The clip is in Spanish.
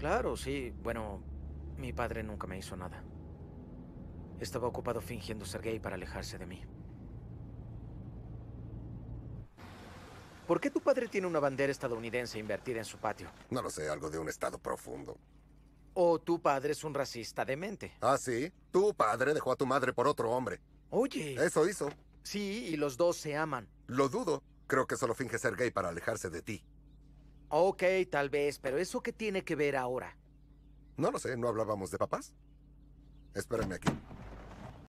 Claro, sí. Bueno, mi padre nunca me hizo nada. Estaba ocupado fingiendo ser gay para alejarse de mí. ¿Por qué tu padre tiene una bandera estadounidense invertida en su patio? No lo sé, algo de un estado profundo. O tu padre es un racista demente. Ah, sí. Tu padre dejó a tu madre por otro hombre. Oye. Eso hizo. Sí, y los dos se aman. Lo dudo. Creo que solo finge ser gay para alejarse de ti. Ok, tal vez, pero ¿eso qué tiene que ver ahora? No lo sé, ¿no hablábamos de papás? Espérenme aquí.